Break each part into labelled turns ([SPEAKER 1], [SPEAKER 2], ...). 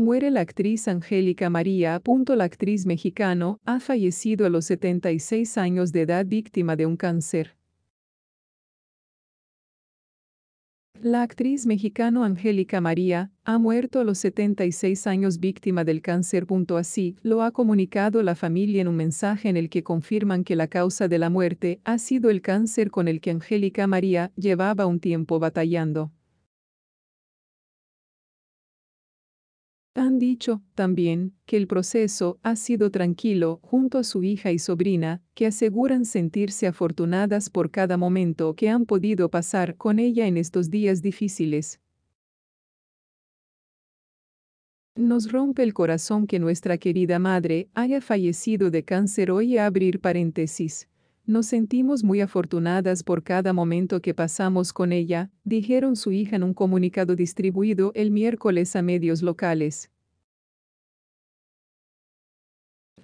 [SPEAKER 1] Muere la actriz Angélica María. La actriz mexicano ha fallecido a los 76 años de edad víctima de un cáncer. La actriz mexicano Angélica María ha muerto a los 76 años víctima del cáncer. Así lo ha comunicado la familia en un mensaje en el que confirman que la causa de la muerte ha sido el cáncer con el que Angélica María llevaba un tiempo batallando. Han dicho, también, que el proceso ha sido tranquilo junto a su hija y sobrina, que aseguran sentirse afortunadas por cada momento que han podido pasar con ella en estos días difíciles. Nos rompe el corazón que nuestra querida madre haya fallecido de cáncer hoy a abrir paréntesis. Nos sentimos muy afortunadas por cada momento que pasamos con ella, dijeron su hija en un comunicado distribuido el miércoles a medios locales.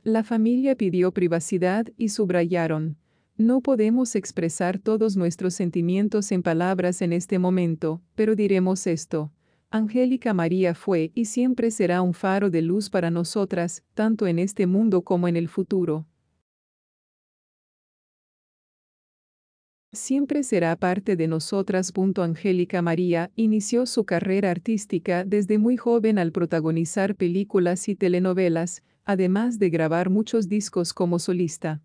[SPEAKER 1] La familia pidió privacidad y subrayaron. No podemos expresar todos nuestros sentimientos en palabras en este momento, pero diremos esto. Angélica María fue y siempre será un faro de luz para nosotras, tanto en este mundo como en el futuro. siempre será parte de nosotras. Angélica María inició su carrera artística desde muy joven al protagonizar películas y telenovelas, además de grabar muchos discos como solista.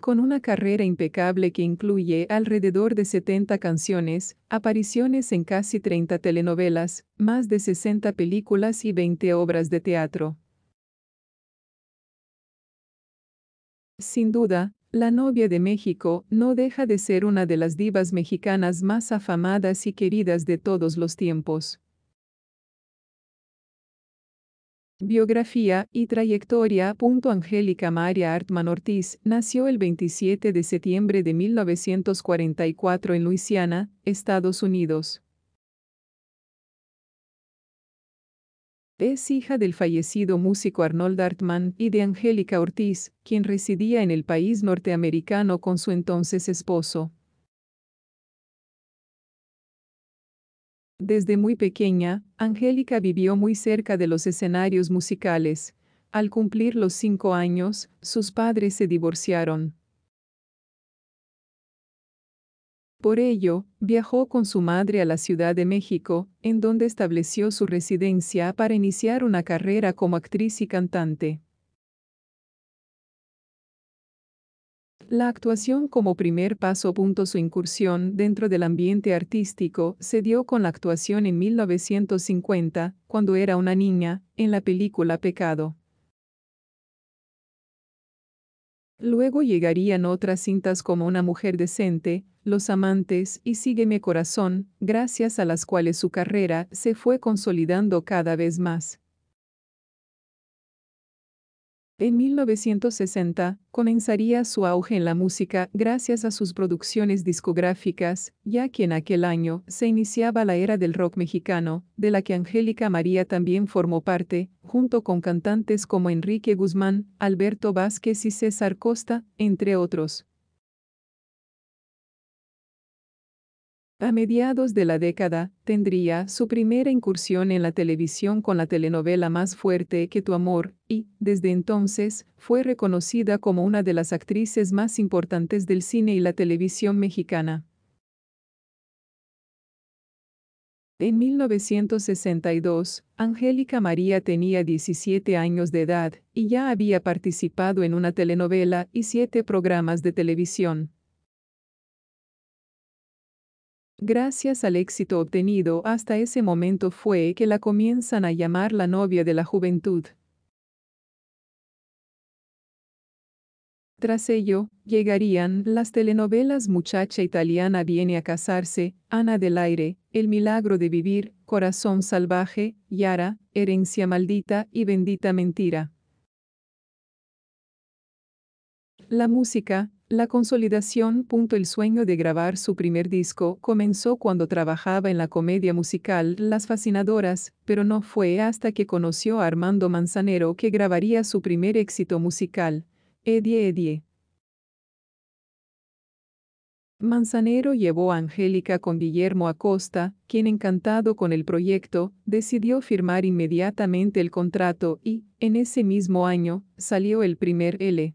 [SPEAKER 1] Con una carrera impecable que incluye alrededor de 70 canciones, apariciones en casi 30 telenovelas, más de 60 películas y 20 obras de teatro. Sin duda, la novia de México no deja de ser una de las divas mexicanas más afamadas y queridas de todos los tiempos. Biografía y trayectoria. Angélica María Artman Ortiz nació el 27 de septiembre de 1944 en Luisiana, Estados Unidos. Es hija del fallecido músico Arnold Hartmann y de Angélica Ortiz, quien residía en el país norteamericano con su entonces esposo. Desde muy pequeña, Angélica vivió muy cerca de los escenarios musicales. Al cumplir los cinco años, sus padres se divorciaron. Por ello, viajó con su madre a la Ciudad de México, en donde estableció su residencia para iniciar una carrera como actriz y cantante. La actuación como primer paso. Su incursión dentro del ambiente artístico se dio con la actuación en 1950, cuando era una niña, en la película Pecado. Luego llegarían otras cintas como Una mujer decente, los Amantes y Sígueme Corazón, gracias a las cuales su carrera se fue consolidando cada vez más. En 1960, comenzaría su auge en la música gracias a sus producciones discográficas, ya que en aquel año se iniciaba la era del rock mexicano, de la que Angélica María también formó parte, junto con cantantes como Enrique Guzmán, Alberto Vázquez y César Costa, entre otros. A mediados de la década, tendría su primera incursión en la televisión con la telenovela Más fuerte que tu amor, y, desde entonces, fue reconocida como una de las actrices más importantes del cine y la televisión mexicana. En 1962, Angélica María tenía 17 años de edad y ya había participado en una telenovela y siete programas de televisión. Gracias al éxito obtenido hasta ese momento fue que la comienzan a llamar la novia de la juventud. Tras ello, llegarían las telenovelas Muchacha italiana viene a casarse, Ana del aire, El milagro de vivir, Corazón salvaje, Yara, Herencia maldita y Bendita mentira. La música, la consolidación. El sueño de grabar su primer disco comenzó cuando trabajaba en la comedia musical Las Fascinadoras, pero no fue hasta que conoció a Armando Manzanero que grabaría su primer éxito musical, Edie Edie. Manzanero llevó a Angélica con Guillermo Acosta, quien encantado con el proyecto, decidió firmar inmediatamente el contrato y, en ese mismo año, salió el primer L.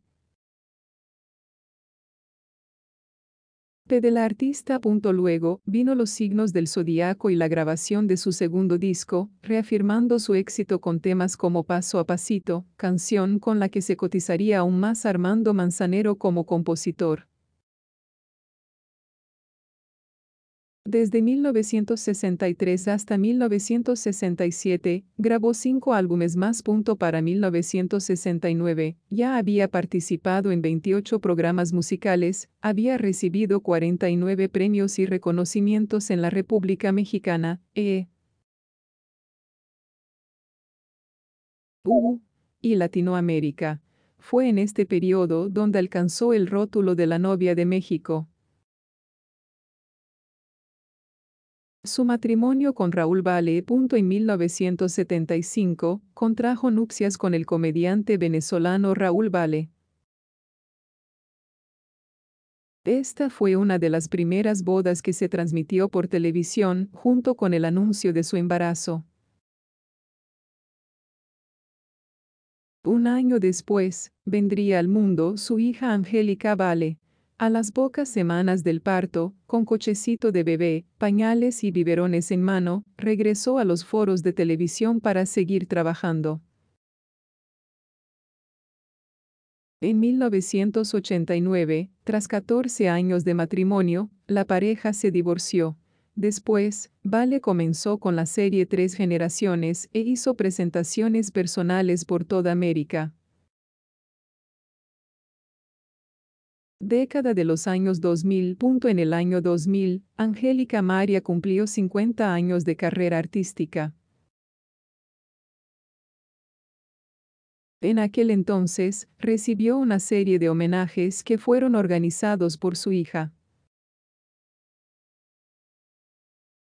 [SPEAKER 1] de la artista. Luego, vino Los signos del zodiaco y la grabación de su segundo disco, reafirmando su éxito con temas como Paso a Pasito, canción con la que se cotizaría aún más Armando Manzanero como compositor. Desde 1963 hasta 1967, grabó cinco álbumes más. para 1969, ya había participado en 28 programas musicales, había recibido 49 premios y reconocimientos en la República Mexicana, e. y Latinoamérica. Fue en este periodo donde alcanzó el rótulo de la novia de México. Su matrimonio con Raúl Vale. En 1975, contrajo nupcias con el comediante venezolano Raúl Vale. Esta fue una de las primeras bodas que se transmitió por televisión, junto con el anuncio de su embarazo. Un año después, vendría al mundo su hija Angélica Vale. A las pocas semanas del parto, con cochecito de bebé, pañales y biberones en mano, regresó a los foros de televisión para seguir trabajando. En 1989, tras 14 años de matrimonio, la pareja se divorció. Después, Vale comenzó con la serie Tres Generaciones e hizo presentaciones personales por toda América. década de los años 2000. En el año 2000, Angélica María cumplió 50 años de carrera artística. En aquel entonces, recibió una serie de homenajes que fueron organizados por su hija.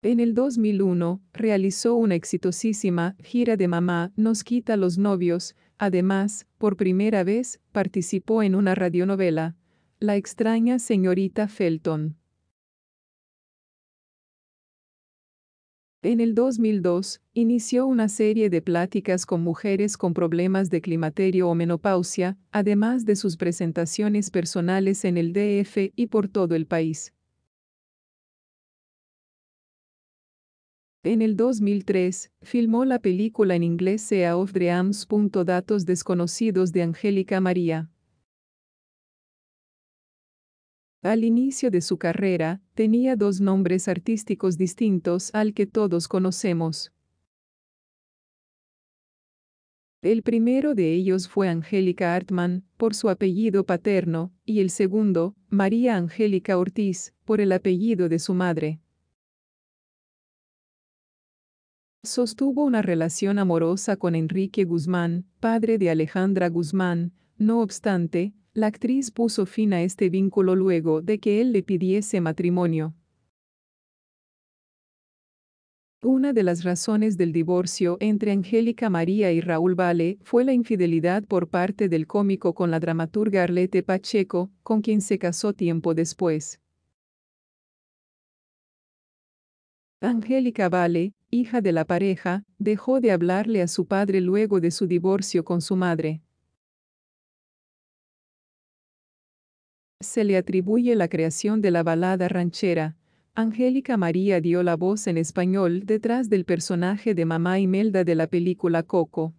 [SPEAKER 1] En el 2001, realizó una exitosísima gira de Mamá nos quita los novios, además, por primera vez, participó en una radionovela, la extraña señorita Felton. En el 2002, inició una serie de pláticas con mujeres con problemas de climaterio o menopausia, además de sus presentaciones personales en el DF y por todo el país. En el 2003, filmó la película en inglés Sea of Dreams. Datos desconocidos de Angélica María. Al inicio de su carrera, tenía dos nombres artísticos distintos al que todos conocemos. El primero de ellos fue Angélica Hartmann, por su apellido paterno, y el segundo, María Angélica Ortiz, por el apellido de su madre. Sostuvo una relación amorosa con Enrique Guzmán, padre de Alejandra Guzmán, no obstante, la actriz puso fin a este vínculo luego de que él le pidiese matrimonio. Una de las razones del divorcio entre Angélica María y Raúl Vale fue la infidelidad por parte del cómico con la dramaturga Arlete Pacheco, con quien se casó tiempo después. Angélica Vale, hija de la pareja, dejó de hablarle a su padre luego de su divorcio con su madre. Se le atribuye la creación de la balada ranchera. Angélica María dio la voz en español detrás del personaje de Mamá Imelda de la película Coco.